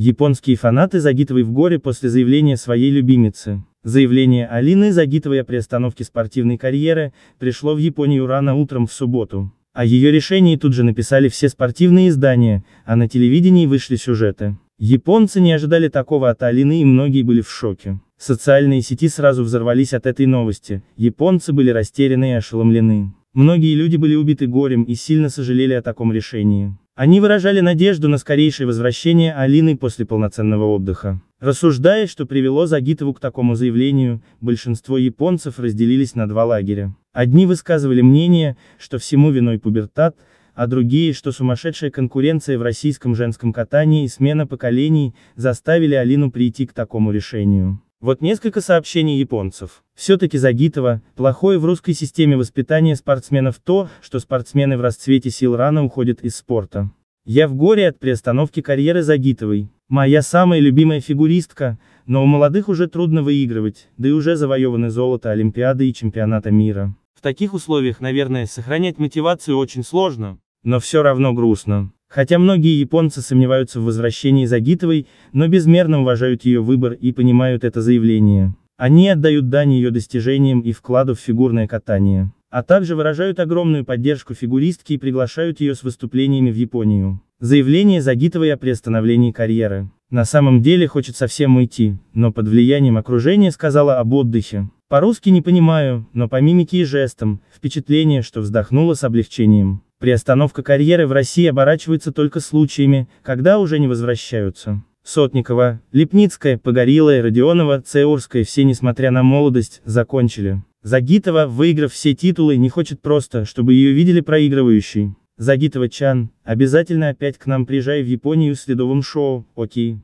Японские фанаты Загитовой в горе после заявления своей любимицы. Заявление Алины Загитовой о приостановке спортивной карьеры пришло в Японию рано утром в субботу. О ее решении тут же написали все спортивные издания, а на телевидении вышли сюжеты. Японцы не ожидали такого от Алины и многие были в шоке. Социальные сети сразу взорвались от этой новости, японцы были растеряны и ошеломлены. Многие люди были убиты горем и сильно сожалели о таком решении. Они выражали надежду на скорейшее возвращение Алины после полноценного отдыха. Рассуждая, что привело Загитову к такому заявлению, большинство японцев разделились на два лагеря. Одни высказывали мнение, что всему виной пубертат, а другие, что сумасшедшая конкуренция в российском женском катании и смена поколений заставили Алину прийти к такому решению. Вот несколько сообщений японцев. Все-таки Загитова, плохое в русской системе воспитания спортсменов то, что спортсмены в расцвете сил рано уходят из спорта. Я в горе от приостановки карьеры Загитовой. Моя самая любимая фигуристка, но у молодых уже трудно выигрывать, да и уже завоеваны золото Олимпиады и чемпионата мира. В таких условиях, наверное, сохранять мотивацию очень сложно, но все равно грустно. Хотя многие японцы сомневаются в возвращении Загитовой, но безмерно уважают ее выбор и понимают это заявление. Они отдают дань ее достижениям и вкладу в фигурное катание. А также выражают огромную поддержку фигуристки и приглашают ее с выступлениями в Японию. Заявление Загитовой о приостановлении карьеры. На самом деле хочет совсем уйти, но под влиянием окружения сказала об отдыхе. По-русски не понимаю, но по мимике и жестам, впечатление, что вздохнула с облегчением. Приостановка карьеры в России оборачивается только случаями, когда уже не возвращаются. Сотникова, Лепницкая, Погорилая, Родионова, Цеурская все, несмотря на молодость, закончили. Загитова, выиграв все титулы, не хочет просто, чтобы ее видели проигрывающей. Загитова Чан, обязательно опять к нам приезжай в Японию с ледовым шоу, окей.